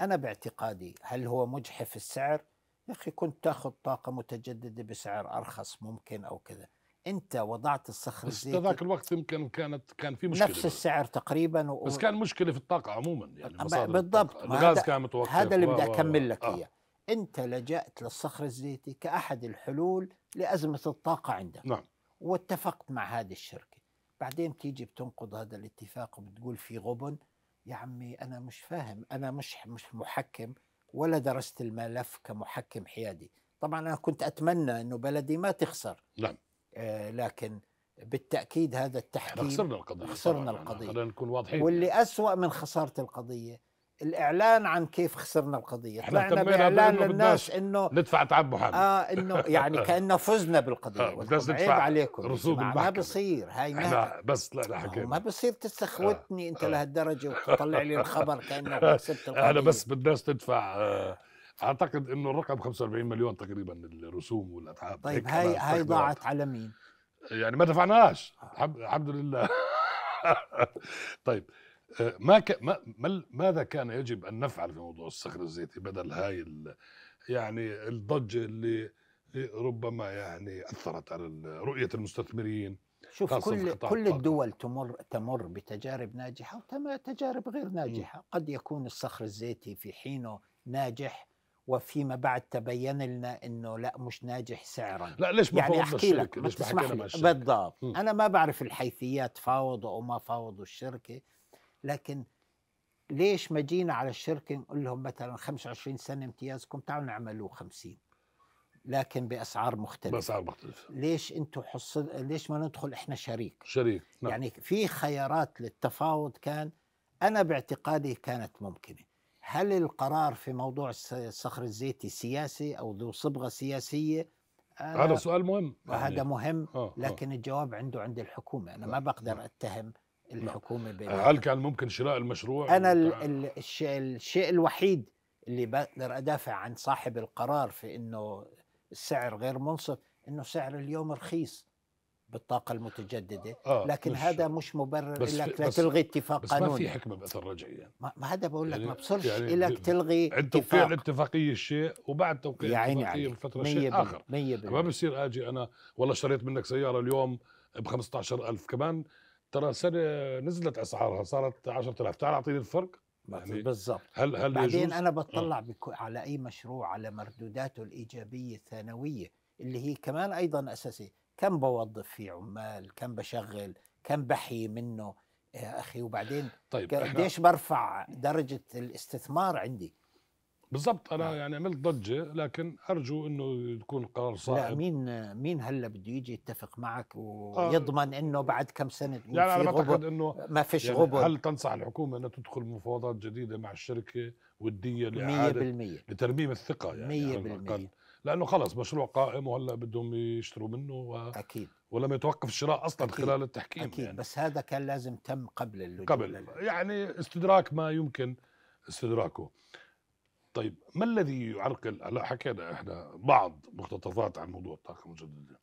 أنا باعتقادي هل هو مجحف السعر؟ يا أخي كنت تاخذ طاقة متجددة بسعر أرخص ممكن أو كذا انت وضعت الصخر بس ذاك الوقت يمكن كانت كان في مشكله نفس السعر تقريبا و... بس كان مشكله في الطاقه عموما يعني بالضبط الغاز كان متوقف هذا اللي بدي اكمل لك آه. اياه آه. انت لجأت للصخر الزيتي كاحد الحلول لازمه الطاقه عندك نعم واتفقت مع هذه الشركه بعدين بتيجي بتنقض هذا الاتفاق وبتقول في غبن يا عمي انا مش فاهم انا مش مش محكم ولا درست الملف كمحكم حيادي طبعا انا كنت اتمنى انه بلدي ما تخسر نعم آه لكن بالتاكيد هذا التحكيم خسرنا القضيه خسرنا القضيه خلينا نكون واضحين واللي اسوا من خساره القضيه الاعلان عن كيف خسرنا القضيه طلعنا باعلان للناس انه ندفع تعب محامي اه انه يعني آه. كانه فزنا بالقضيه آه بدناش ندفع عليكم رسوم ما بصير هاي ما بس لا لا حكينا ما بصير تستخوتني آه انت آه لهالدرجه وتطلع لي الخبر كانه كسبت آه. آه، القضيه انا بس بدناش تدفع آه اعتقد انه الرقم 45 مليون تقريبا الرسوم والاتعاب طيب هاي هاي ضاعت على مين؟ يعني ما دفعناش الحمد لله طيب آه، ما, ك... ما ما ماذا كان يجب ان نفعل في موضوع الصخر الزيتي بدل هاي ال... يعني الضجه اللي ربما يعني اثرت على رؤيه المستثمرين شوف كل كل الدول تمر تمر بتجارب ناجحه وتجارب غير ناجحه، م. قد يكون الصخر الزيتي في حينه ناجح وفيما بعد تبين لنا انه لا مش ناجح سعرا لا ليش ما يعني احكي لك ليش ما حكينا مع الشركه بالضبط انا ما بعرف الحيثيات فاوضوا او ما فاوضوا الشركه لكن ليش ما جينا على الشركه نقول لهم مثلا 25 سنه امتيازكم تعالوا نعملوه 50 لكن باسعار مختلفه باسعار مختلفه ليش انتم حص ليش ما ندخل احنا شريك شريك نعم. يعني في خيارات للتفاوض كان انا باعتقادي كانت ممكنه هل القرار في موضوع الصخر الزيتي سياسي او ذو صبغه سياسيه هذا سؤال مهم هذا مهم آه،, آه لكن الجواب عنده عند الحكومه انا آه. ما بقدر آه. اتهم الحكومه بين هل كان ممكن شراء المشروع انا ال الش الشيء الوحيد اللي بقدر ادافع عن صاحب القرار في انه السعر غير منصف انه سعر اليوم رخيص بالطاقة المتجددة آه, آه، لكن مش هذا مش مبرر لك لا تلغي اتفاق قانوني بس ما في حكمة بأثر رجعي يعني. ما هذا بقول لك يعني ما بصرش يعني لك تلغي عند توقيع الاتفاقية شيء وبعد توقيع يعني, يعني الاتفاقية بفترة شيء بال... آخر ما بصير أجي أنا والله اشتريت منك سيارة اليوم ب 15000 كمان ترى سنة نزلت اسعارها صارت 10000 تعال اعطيني الفرق يعني بالضبط هل هل بعدين انا آه. بطلع بكو على اي مشروع على مردوداته الايجابيه الثانويه اللي هي كمان ايضا اساسيه كم بوظف في عمال كم بشغل كم بحيي منه يا آه، اخي وبعدين طيب قديش برفع درجه الاستثمار عندي بالضبط انا آه. يعني عملت ضجه لكن ارجو انه يكون قرار صائب لا مين مين هلا بده يجي يتفق معك آه. ويضمن آه. انه بعد كم سنه يعني انا بعتقد انه ما فيش يعني غبن هل تنصح الحكومه انها تدخل مفاوضات جديده مع الشركه وديه لاعاده 100% لترميم الثقه يعني 100% على الأقل. لانه خلص مشروع قائم وهلا بدهم يشتروا منه و... اكيد ولم يتوقف الشراء اصلا أكيد. خلال التحكيم اكيد يعني. بس هذا كان لازم تم قبل اللجوء قبل لل... يعني استدراك ما يمكن استدراكه طيب ما الذي يعرقل هلا حكينا احنا بعض مقتطفات عن موضوع الطاقه المتجدده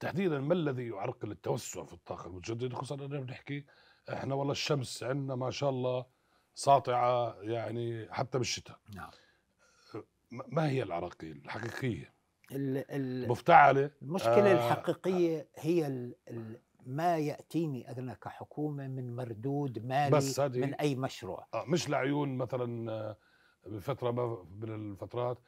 تحديدا ما الذي يعرقل التوسع في الطاقه المتجدده خصوصا اننا بنحكي احنا والله الشمس عندنا ما شاء الله ساطعه يعني حتى بالشتاء نعم ما هي العراقيل الحقيقيه مفتعله المشكله آه الحقيقيه آه. هي الـ الـ ما ياتيني انا كحكومه من مردود مالي بس من اي مشروع آه مش لعيون مثلا آه، بفتره من الفترات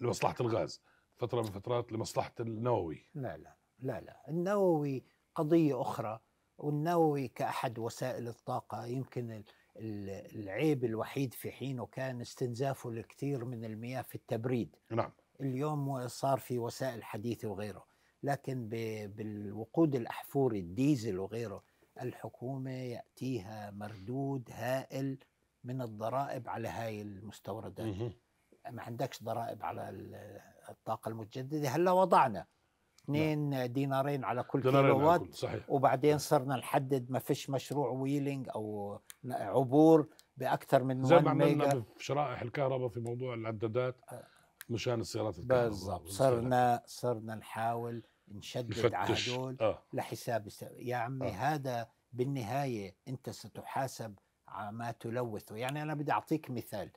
لمصلحه الغاز فتره من الفترات لمصلحه النووي لا لا لا لا النووي قضيه اخرى والنووي كأحد وسائل الطاقة يمكن العيب الوحيد في حينه كان استنزافه الكثير من المياه في التبريد نعم اليوم صار في وسائل حديثة وغيره لكن بالوقود الأحفوري الديزل وغيره الحكومة يأتيها مردود هائل من الضرائب على هاي المستوردات ما عندكش ضرائب على الطاقة المتجددة هلا وضعنا 2 نعم. دينارين على كل كيلو وات وبعدين نعم. صرنا نحدد ما فيش مشروع ويلينج او عبور باكثر من زي ما عملنا في شرائح الكهرباء في موضوع العدادات مشان السيارات الكهرباء بالضبط صرنا صرنا نحاول نشدد على هدول آه. لحساب يا عمي آه. هذا بالنهايه انت ستحاسب ما تلوثه يعني أنا بدي أعطيك مثال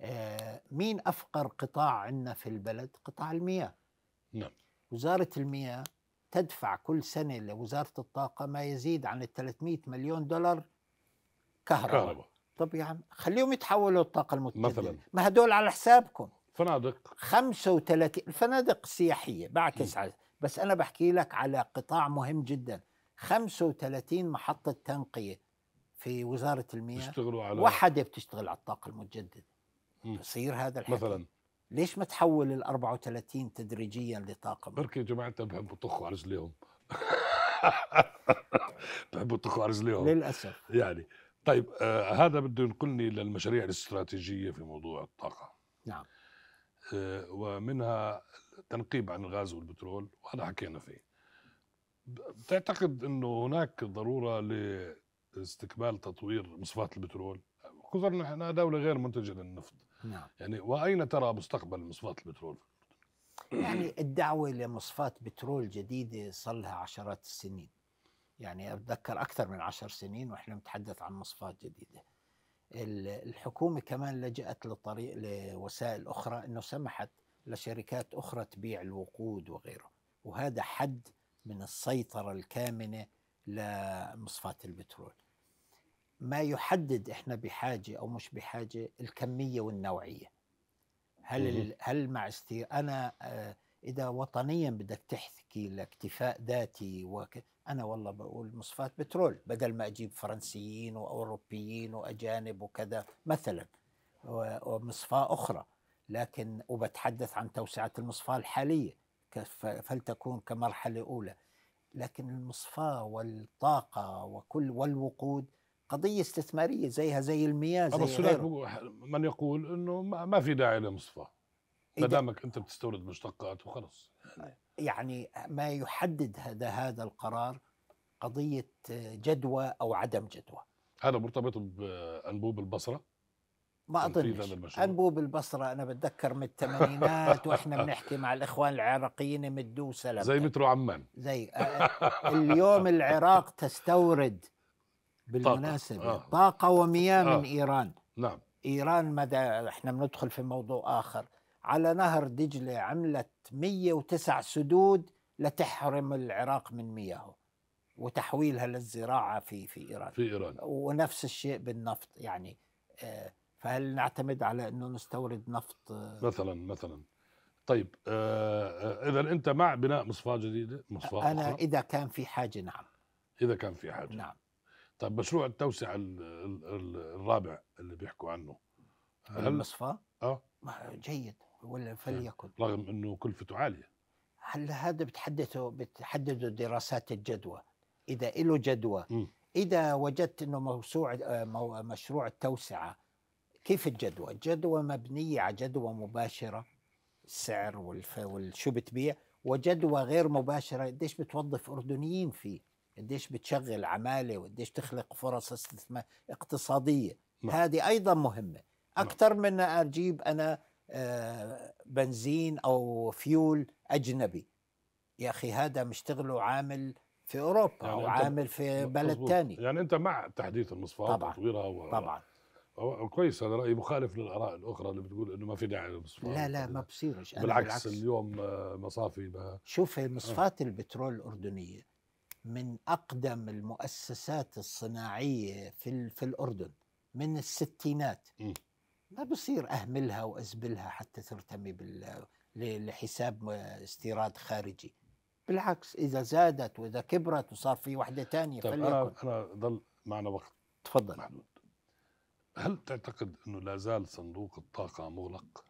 آه، مين أفقر قطاع عندنا في البلد قطاع المياه نعم وزارة المياه تدفع كل سنة لوزارة الطاقة ما يزيد عن 300 مليون دولار كهرباء, كهرباء. طب يعني خليهم يتحولوا للطاقة المتجددة مثلا ما هدول على حسابكم فنادق 35 الفنادق السياحية بعكس على بس أنا بحكي لك على قطاع مهم جدا 35 محطة تنقية في وزاره المياه بيشتغلوا على وحده بتشتغل على الطاقه المتجدده بصير هذا الحكي مثلا ليش ما تحول ال 34 تدريجيا لطاقه بركي جماعه بحبوا يطخوا على رجليهم بحبوا يطخوا على رجليهم للاسف يعني طيب آه هذا بده ينقلني للمشاريع الاستراتيجيه في موضوع الطاقه نعم آه ومنها تنقيب عن الغاز والبترول وهذا حكينا فيه بتعتقد انه هناك ضروره ل استكمال تطوير مصفاة البترول خصوصا ان احنا دوله غير منتجه للنفط نعم يعني واين ترى مستقبل مصفاة البترول؟ يعني الدعوه لمصفاة بترول جديده صار لها عشرات السنين يعني اتذكر اكثر من عشر سنين واحنا نتحدث عن مصفاة جديده الحكومه كمان لجأت لطريق لوسائل اخرى انه سمحت لشركات اخرى تبيع الوقود وغيره وهذا حد من السيطره الكامنه لمصفات البترول ما يحدد احنا بحاجه او مش بحاجه الكميه والنوعيه هل هل مع استي... انا آه، اذا وطنيا بدك تحكي لاكتفاء ذاتي وك... انا والله بقول مصفات بترول بدل ما اجيب فرنسيين واوروبيين واجانب وكذا مثلا ومصفاه اخرى لكن وبتحدث عن توسعه المصفاه الحاليه فلتكون كمرحله اولى لكن المصفاة والطاقة وكل والوقود قضية استثمارية زيها زي المياه زي بس من يقول انه ما في داعي لمصفاة ما دامك انت بتستورد مشتقات وخلص يعني ما يحدد هذا هذا القرار قضية جدوى او عدم جدوى هذا مرتبط بأنبوب البصرة ما اظنش انبوب البصره انا بتذكر من الثمانينات واحنا بنحكي مع الاخوان العراقيين مدوا سلام زي مترو عمان زي آه، آه، اليوم العراق تستورد بالمناسبه طاقه, آه. طاقة ومياه آه. من ايران نعم ايران مدى احنا بندخل في موضوع اخر على نهر دجله عملت 109 سدود لتحرم العراق من مياهه وتحويلها للزراعه في في ايران في ايران ونفس الشيء بالنفط يعني آه فهل نعتمد على انه نستورد نفط آه، مثلا مثلا طيب آه، آه، اذا انت مع بناء مصفاه جديده مصفاه انا أخرى. اذا كان في حاجه نعم اذا كان في حاجه نعم طيب مشروع التوسعه الرابع اللي بيحكوا عنه هل المصفاه اه جيد ولا فليكن رغم انه كلفته عاليه هلا هذا بتحدثه بتحدده دراسات الجدوى اذا له جدوى م. اذا وجدت انه موسوعه مشروع التوسعه كيف الجدوى؟ الجدوى مبنية على جدوى مباشرة السعر والشو بتبيع وجدوى غير مباشرة قديش بتوظف أردنيين فيه قديش بتشغل عمالة وقديش تخلق فرص استثمار اقتصادية هذه أيضا مهمة أكثر من أجيب أنا آه، بنزين أو فيول أجنبي يا أخي هذا مشتغله عامل في أوروبا يعني أو عامل في بلد ثاني يعني أنت مع تحديث المصفاة وتطويرها طبعا كويس هذا راي مخالف للاراء الاخرى اللي بتقول انه ما في داعي للمصفاة لا لا ما بصيرش بالعكس, بالعكس اليوم آه، مصافي بها شوف آه. مصفاة آه. البترول الاردنيه من اقدم المؤسسات الصناعيه في في الاردن من الستينات م. ما بصير اهملها وازبلها حتى ترتمي بال لحساب استيراد خارجي بالعكس اذا زادت واذا كبرت وصار في وحده ثانيه طيب انا انا ضل معنا وقت تفضل محمود هل تعتقد انه لا زال صندوق الطاقه مغلق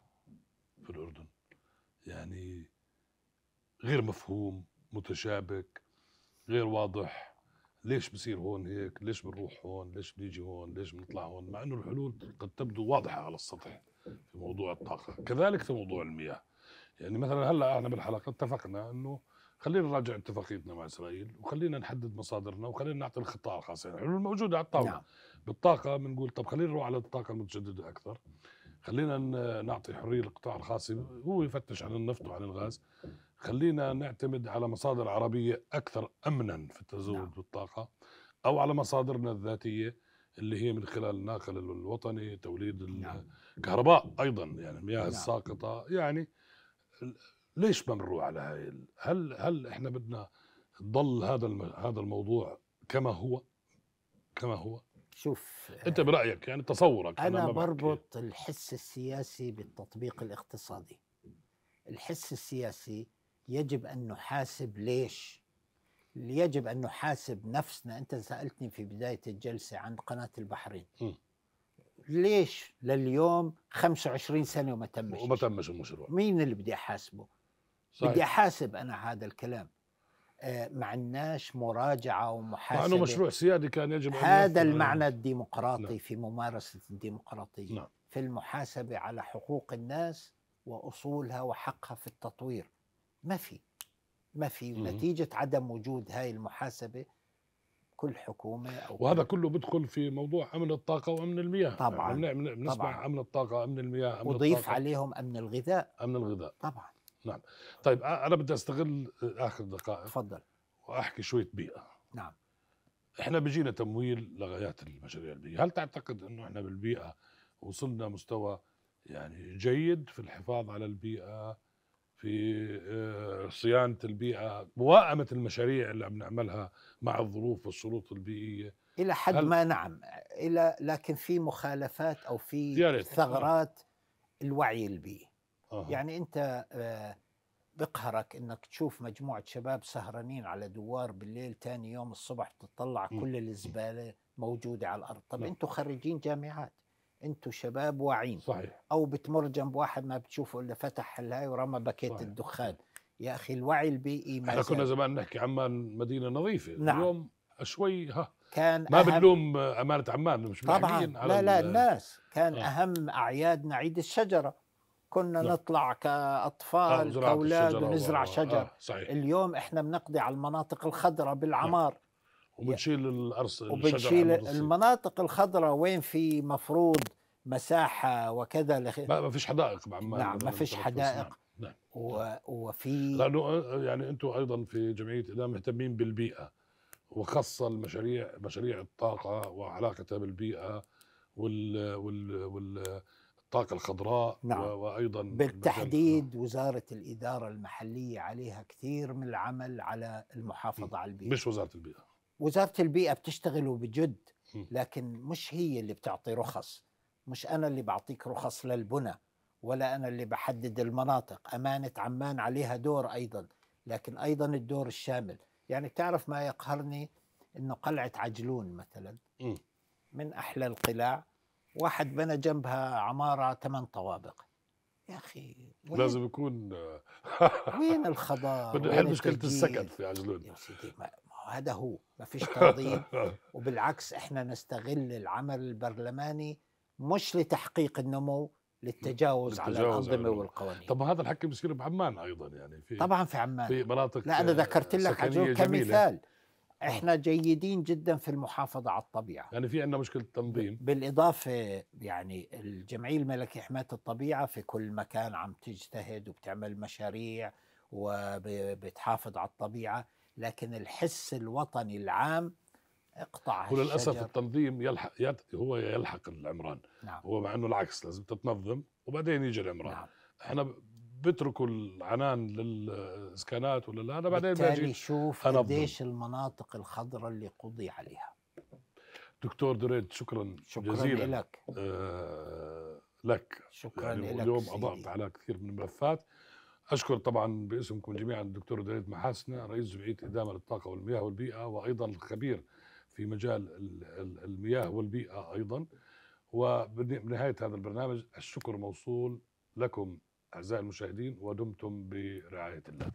في الاردن؟ يعني غير مفهوم، متشابك، غير واضح، ليش بصير هون هيك؟ ليش بنروح هون؟ ليش بنيجي هون؟ ليش بنطلع هون؟ مع انه الحلول قد تبدو واضحه على السطح في موضوع الطاقه، كذلك في موضوع المياه. يعني مثلا هلا احنا بالحلقه اتفقنا انه خلينا نراجع اتفاقيتنا مع اسرائيل وخلينا نحدد مصادرنا وخلينا نعطي الخطه الخاصه، يعني الحلول موجوده على الطاوله. نعم. بالطاقه بنقول طب خلينا نروح على الطاقه المتجدده اكثر خلينا نعطي حريه للقطاع الخاص هو يفتش عن النفط وعن الغاز خلينا نعتمد على مصادر عربيه اكثر امنا في التزود نعم. بالطاقه او على مصادرنا الذاتيه اللي هي من خلال الناقل الوطني توليد الكهرباء نعم. ايضا يعني المياه نعم. الساقطه يعني ليش ما بنروح على هاي هل هل احنا بدنا ضل هذا هذا الموضوع كما هو كما هو شوف انت آه، برايك يعني تصورك انا, أنا بربط الحس السياسي بالتطبيق الاقتصادي الحس السياسي يجب ان نحاسب ليش يجب ان نحاسب نفسنا انت سالتني في بدايه الجلسه عن قناه البحرين م. ليش لليوم 25 سنه وما تمش وما تمش المشروع مين اللي بدي احاسبه صحيح. بدي احاسب انا هذا الكلام آه، ما عندناش مراجعه ومحاسبه مع انه مشروع سيادي كان يجب أن هذا المعنى الديمقراطي نعم. في ممارسه الديمقراطيه نعم. في المحاسبه على حقوق الناس واصولها وحقها في التطوير ما في ما في نتيجة عدم وجود هاي المحاسبه كل حكومه أو وهذا كله بدخل في موضوع امن الطاقه وامن المياه طبعا بنسمع يعني نعم، امن الطاقه امن المياه أمن وضيف الطاقة. عليهم امن الغذاء امن الغذاء طبعا نعم طيب انا بدي استغل اخر دقائق تفضل واحكي شويه بيئه نعم احنا بيجينا تمويل لغايات المشاريع البيئيه هل تعتقد انه احنا بالبيئه وصلنا مستوى يعني جيد في الحفاظ على البيئه في آه، صيانه البيئه مواءمه المشاريع اللي عم نعملها مع الظروف والشروط البيئيه الى حد ما نعم الى لكن في مخالفات او في ثغرات الوعي البيئي يعني انت آه، بقهرك انك تشوف مجموعه شباب سهرانين على دوار بالليل ثاني يوم الصبح بتطلع كل الزباله موجوده على الارض طب نعم. انتم خريجين جامعات انتم شباب واعين صحيح او بتمر جنب واحد ما بتشوفه الا فتح الهاي ورمى باكيت الدخان يا اخي الوعي البيئي ما احنا كنا زمان نحكي عمان مدينه نظيفه نعم. اليوم شوي ها كان ما بنلوم امانه عمان مش طبعا لا لا الناس كان آه. اهم اعيادنا عيد الشجره كنا لا. نعم. نطلع آه، كأطفال كأولاد ونزرع آه، آه، شجر آه صحيح. اليوم إحنا بنقضي على المناطق الخضراء بالعمار نعم. وبنشيل الأرص وبنشيل المناطق الخضراء وين في مفروض مساحة وكذا لخ... ما فيش حدائق بعمان نعم ما فيش حدائق نعم، و... وفي لأنه يعني أنتم أيضا في جمعية اذا مهتمين بالبيئة وخاصة المشاريع مشاريع الطاقة وعلاقتها بالبيئة وال... وال... وال... الطاقة الخضراء نعم. وأيضا بالتحديد نعم. وزارة الإدارة المحلية عليها كثير من العمل على المحافظة م. على البيئة مش وزارة البيئة وزارة البيئة بتشتغل وبجد لكن مش هي اللي بتعطي رخص مش أنا اللي بعطيك رخص للبنى ولا أنا اللي بحدد المناطق أمانة عمان عليها دور أيضا لكن أيضا الدور الشامل يعني تعرف ما يقهرني أنه قلعة عجلون مثلا م. من أحلى القلاع واحد بنى جنبها عماره ثمان طوابق يا اخي وين لازم يكون وين الخضار نحل مشكله السكن في عجلون يا سيدي ما هذا هو ما فيش تنظيم وبالعكس احنا نستغل العمل البرلماني مش لتحقيق النمو للتجاوز, للتجاوز على الانظمه يعني. والقوانين طب هذا الحكي بصير بعمان ايضا يعني في طبعا في عمان في مناطق لا انا ذكرت لك عجلون كمثال آه. احنا جيدين جدا في المحافظه على الطبيعه يعني في عندنا مشكله تنظيم بالاضافه يعني الجمعيه الملكيه حمايه الطبيعه في كل مكان عم تجتهد وبتعمل مشاريع وبتحافظ على الطبيعه لكن الحس الوطني العام اقطع وللاسف التنظيم يلحق هو يلحق العمران نعم. هو مع انه العكس لازم تتنظم وبعدين يجي العمران نعم. احنا بيتركوا العنان للاسكانات ولا انا بعدين باجي شوف قديش المناطق الخضراء اللي قضي عليها دكتور دريد شكرا, شكرا جزيلا لك آه لك شكرا يعني لك اليوم اضعت على كثير من الملفات اشكر طبعا باسمكم جميعا الدكتور دريد محاسنه رئيس جمعيه ادامه للطاقه والمياه والبيئه وايضا الخبير في مجال المياه والبيئه ايضا وبنهايه هذا البرنامج الشكر موصول لكم أعزائي المشاهدين ودمتم برعاية الله